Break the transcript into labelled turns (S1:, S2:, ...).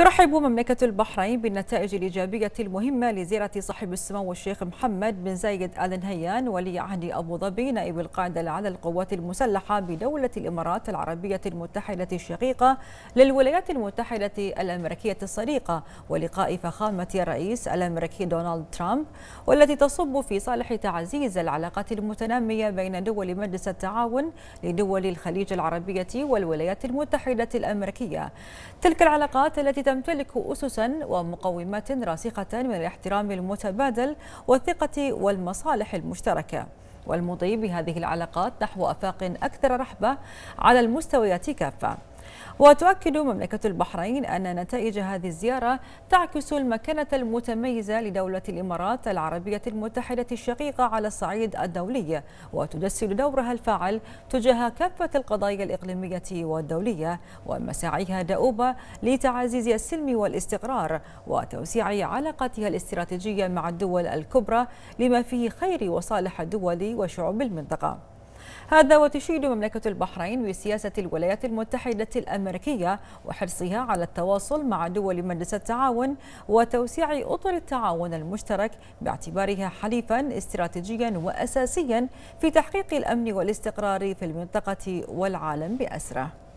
S1: ترحب مملكة البحرين بالنتائج الإيجابية المهمة لزيارة صاحب السمو الشيخ محمد بن زايد آل نهيان ولي عهد أبو ظبي نائب القاعدة على للقوات المسلحة بدولة الإمارات العربية المتحدة الشقيقة للولايات المتحدة الأمريكية الصديقة ولقاء فخامة الرئيس الأمريكي دونالد ترامب والتي تصب في صالح تعزيز العلاقات المتنامية بين دول مجلس التعاون لدول الخليج العربية والولايات المتحدة الأمريكية تلك العلاقات التي تمتلك أسسا ومقومات راسخة من الاحترام المتبادل والثقة والمصالح المشتركة والمضي بهذه العلاقات نحو أفاق أكثر رحبة على المستويات كافة وتؤكد مملكة البحرين أن نتائج هذه الزيارة تعكس المكانة المتميزة لدولة الإمارات العربية المتحدة الشقيقة على الصعيد الدولي وتدسل دورها الفاعل تجاه كافة القضايا الإقليمية والدولية ومساعيها دؤوبة لتعزيز السلم والاستقرار وتوسيع علاقاتها الاستراتيجية مع الدول الكبرى لما فيه خير وصالح الدول وشعوب المنطقة هذا وتشيد مملكة البحرين بسياسة الولايات المتحدة الأمريكية وحرصها على التواصل مع دول مجلس التعاون وتوسيع أطر التعاون المشترك باعتبارها حليفا استراتيجيا وأساسيا في تحقيق الأمن والاستقرار في المنطقة والعالم بأسره